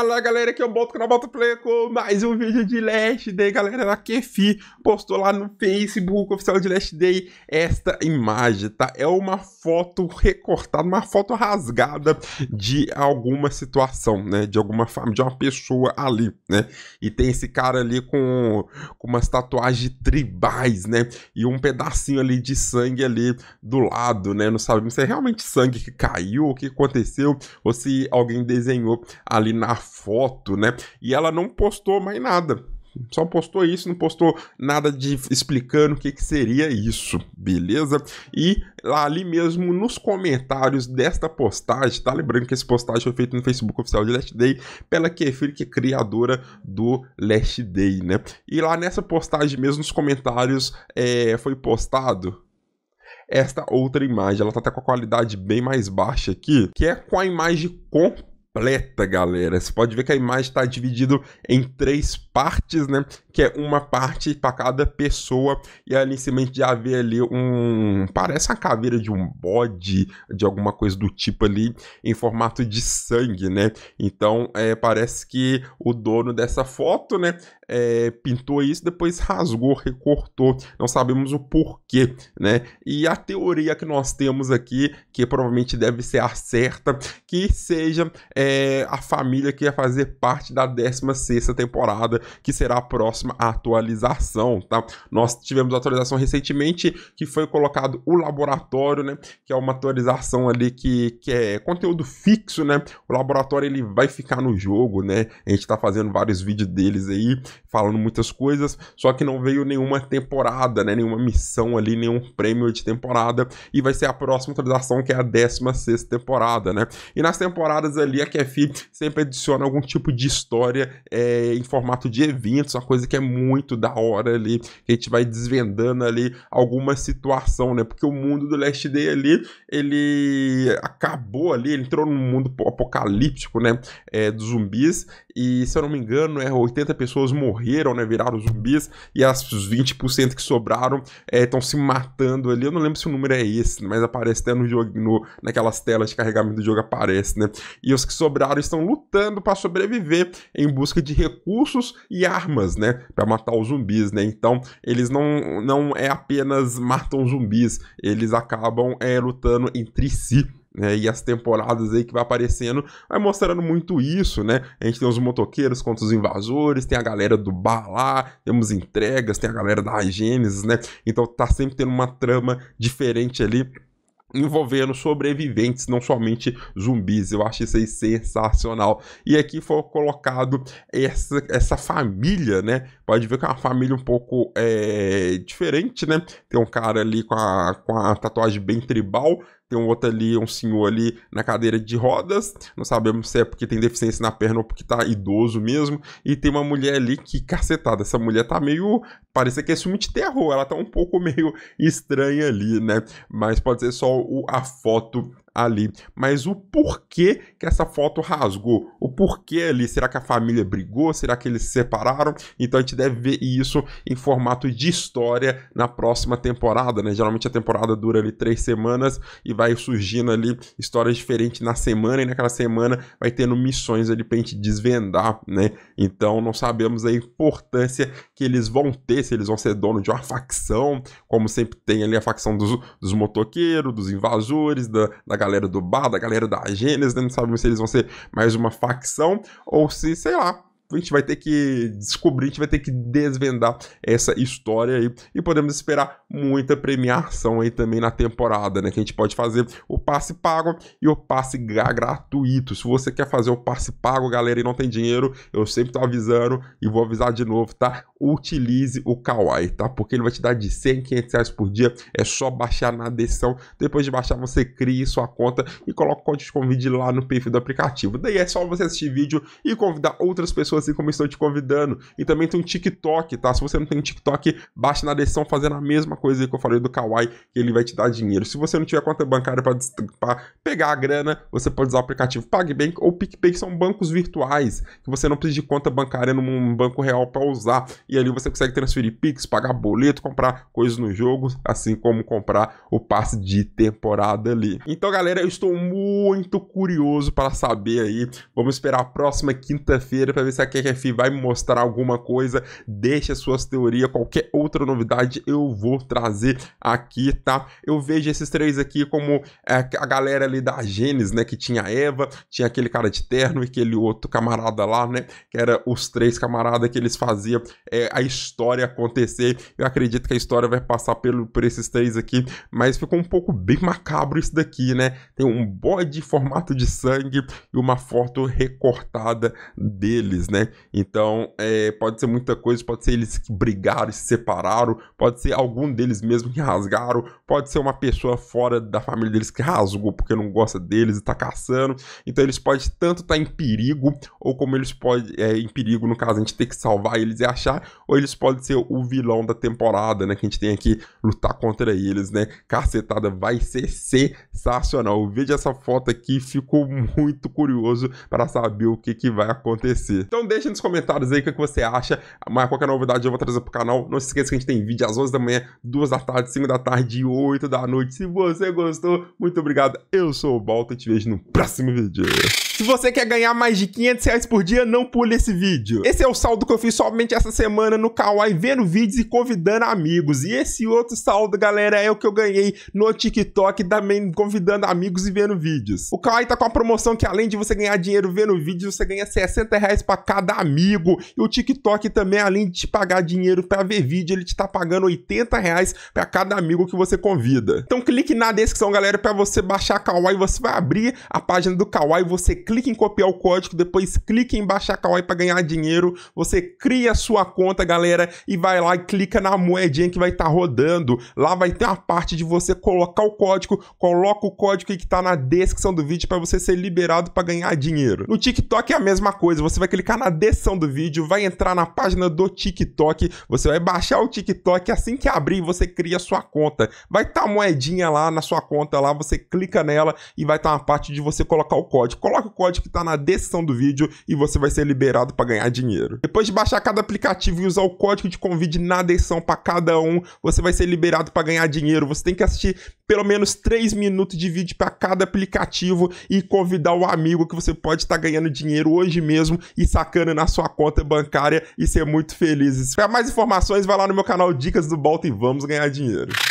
Fala galera, aqui é o Boto canal Boto Play com mais um vídeo de Last Day, galera, da Kefi é postou lá no Facebook oficial de Last Day esta imagem, tá? É uma foto recortada, uma foto rasgada de alguma situação, né? De alguma forma de uma pessoa ali, né? E tem esse cara ali com, com umas tatuagens tribais, né? E um pedacinho ali de sangue ali do lado, né? Não sabemos se é realmente sangue que caiu, o que aconteceu, ou se alguém desenhou ali na foto, né? E ela não postou mais nada. Só postou isso, não postou nada de explicando o que, que seria isso, beleza? E lá ali mesmo nos comentários desta postagem, tá lembrando que essa postagem foi feita no Facebook oficial de Last Day pela Kefir, que é criadora do Last Day, né? E lá nessa postagem mesmo, nos comentários, é, foi postado esta outra imagem. Ela tá até com a qualidade bem mais baixa aqui, que é com a imagem com completa, galera. Você pode ver que a imagem está dividida em três partes, né? Que é uma parte para cada pessoa. E ali simplesmente já vê ali um. Parece a caveira de um bode, de alguma coisa do tipo ali, em formato de sangue, né? Então, é, parece que o dono dessa foto, né? É, pintou isso, depois rasgou, recortou. Não sabemos o porquê, né? E a teoria que nós temos aqui, que provavelmente deve ser a certa, que seja é, a família que ia fazer parte da 16 sexta temporada que será a próxima atualização, tá? Nós tivemos atualização recentemente que foi colocado o laboratório, né? Que é uma atualização ali que, que é conteúdo fixo, né? O laboratório ele vai ficar no jogo, né? A gente tá fazendo vários vídeos deles aí falando muitas coisas, só que não veio nenhuma temporada, né? Nenhuma missão ali, nenhum prêmio de temporada. E vai ser a próxima atualização, que é a 16 temporada, né? E nas temporadas ali, a Kefi sempre adiciona algum tipo de história é, em formato de eventos, uma coisa que é muito da hora ali, que a gente vai desvendando ali alguma situação, né? Porque o mundo do Last Day ali, ele acabou ali, ele entrou num mundo apocalíptico, né? É, dos zumbis, e se eu não me engano, é 80 pessoas morreram morreram, né? Viraram zumbis. E as, os 20% que sobraram estão é, se matando ali. Eu não lembro se o número é esse, mas aparece até no jogo, no, naquelas telas de carregamento do jogo aparece, né? E os que sobraram estão lutando para sobreviver em busca de recursos e armas, né? Para matar os zumbis, né? Então, eles não, não é apenas matam zumbis, eles acabam é, lutando entre si né, e as temporadas aí que vai aparecendo, vai mostrando muito isso, né? A gente tem os motoqueiros contra os invasores, tem a galera do bar lá, temos entregas, tem a galera da Gênesis, né? Então tá sempre tendo uma trama diferente ali envolvendo sobreviventes, não somente zumbis. Eu acho isso aí sensacional. E aqui foi colocado essa, essa família, né? Pode ver que é uma família um pouco é, diferente, né? Tem um cara ali com a, com a tatuagem bem tribal, tem um outro ali, um senhor ali na cadeira de rodas, não sabemos se é porque tem deficiência na perna ou porque tá idoso mesmo, e tem uma mulher ali que, cacetada, essa mulher tá meio, parece que é filme de terror, ela tá um pouco meio estranha ali, né, mas pode ser só o, a foto ali. Mas o porquê que essa foto rasgou? O porquê ali? Será que a família brigou? Será que eles se separaram? Então a gente deve ver isso em formato de história na próxima temporada, né? Geralmente a temporada dura ali três semanas e vai surgindo ali histórias diferentes na semana e naquela semana vai tendo missões ali pra gente desvendar, né? Então não sabemos a importância que eles vão ter, se eles vão ser dono de uma facção, como sempre tem ali a facção dos, dos motoqueiros, dos invasores, da, da galera do bar, da galera da Gênesis, né? não sabemos se eles vão ser mais uma facção ou se, sei lá, a gente vai ter que descobrir, a gente vai ter que desvendar essa história aí. E podemos esperar muita premiação aí também na temporada, né? Que a gente pode fazer o passe pago e o passe gratuito. Se você quer fazer o passe pago, galera, e não tem dinheiro, eu sempre tô avisando e vou avisar de novo, tá? Utilize o Kawaii, tá? Porque ele vai te dar de 100, 500 reais por dia. É só baixar na descrição. Depois de baixar, você cria sua conta e coloca o código de convite lá no perfil do aplicativo. Daí é só você assistir vídeo e convidar outras pessoas assim como estou te convidando. E também tem um TikTok, tá? Se você não tem TikTok, baixe na descrição fazendo a mesma coisa que eu falei do Kawaii, que ele vai te dar dinheiro. Se você não tiver conta bancária para pegar a grana, você pode usar o aplicativo PagBank ou PicPay, que são bancos virtuais, que você não precisa de conta bancária num banco real para usar. E ali você consegue transferir Pix, pagar boleto, comprar coisas no jogo, assim como comprar o passe de temporada ali. Então, galera, eu estou muito curioso para saber aí. Vamos esperar a próxima quinta-feira para ver se a que a QFI vai me mostrar alguma coisa, deixe as suas teorias, qualquer outra novidade eu vou trazer aqui, tá? Eu vejo esses três aqui como é, a galera ali da Gênesis, né, que tinha a Eva, tinha aquele cara de terno e aquele outro camarada lá, né, que era os três camaradas que eles faziam é, a história acontecer. Eu acredito que a história vai passar pelo, por esses três aqui, mas ficou um pouco bem macabro isso daqui, né? Tem um bode em formato de sangue e uma foto recortada deles, né? né? Então, é, pode ser muita coisa, pode ser eles que brigaram e se separaram, pode ser algum deles mesmo que rasgaram, pode ser uma pessoa fora da família deles que rasgou porque não gosta deles e tá caçando. Então, eles podem tanto estar tá em perigo, ou como eles podem, é, em perigo, no caso, a gente ter que salvar eles e achar, ou eles podem ser o vilão da temporada, né? Que a gente tem aqui lutar contra eles, né? Cacetada vai ser sensacional. Veja essa foto aqui, ficou muito curioso para saber o que, que vai acontecer. Então, então deixa nos comentários aí o é que você acha. Mas qualquer novidade eu vou trazer pro canal. Não se esqueça que a gente tem vídeo às 11 da manhã, 2 da tarde, 5 da tarde e 8 da noite. Se você gostou, muito obrigado. Eu sou o Balto e te vejo no próximo vídeo. Se você quer ganhar mais de 500 reais por dia, não pule esse vídeo. Esse é o saldo que eu fiz somente essa semana no Kawaii, vendo vídeos e convidando amigos. E esse outro saldo, galera, é o que eu ganhei no TikTok, também convidando amigos e vendo vídeos. O Kawaii tá com a promoção que além de você ganhar dinheiro vendo vídeos, você ganha 60 reais pra cada amigo. E o TikTok também, além de te pagar dinheiro para ver vídeo, ele te tá pagando 80 reais para cada amigo que você convida. Então clique na descrição, galera, para você baixar Kawaii. Você vai abrir a página do Kawaii, você clica em copiar o código, depois clica em baixar Kawaii para ganhar dinheiro. Você cria a sua conta, galera, e vai lá e clica na moedinha que vai estar tá rodando. Lá vai ter uma parte de você colocar o código, coloca o código que tá na descrição do vídeo para você ser liberado para ganhar dinheiro. No TikTok é a mesma coisa, você vai clicar na descrição do vídeo, vai entrar na página do TikTok, você vai baixar o TikTok, assim que abrir você cria sua conta. Vai estar tá moedinha lá na sua conta lá, você clica nela e vai estar tá uma parte de você colocar o código. Coloca o código que está na descrição do vídeo e você vai ser liberado para ganhar dinheiro. Depois de baixar cada aplicativo e usar o código de convite na descrição para cada um, você vai ser liberado para ganhar dinheiro. Você tem que assistir pelo menos 3 minutos de vídeo para cada aplicativo e convidar o um amigo que você pode estar tá ganhando dinheiro hoje mesmo e sacando na sua conta bancária e ser muito feliz. Para mais informações, vai lá no meu canal Dicas do Bolta e vamos ganhar dinheiro.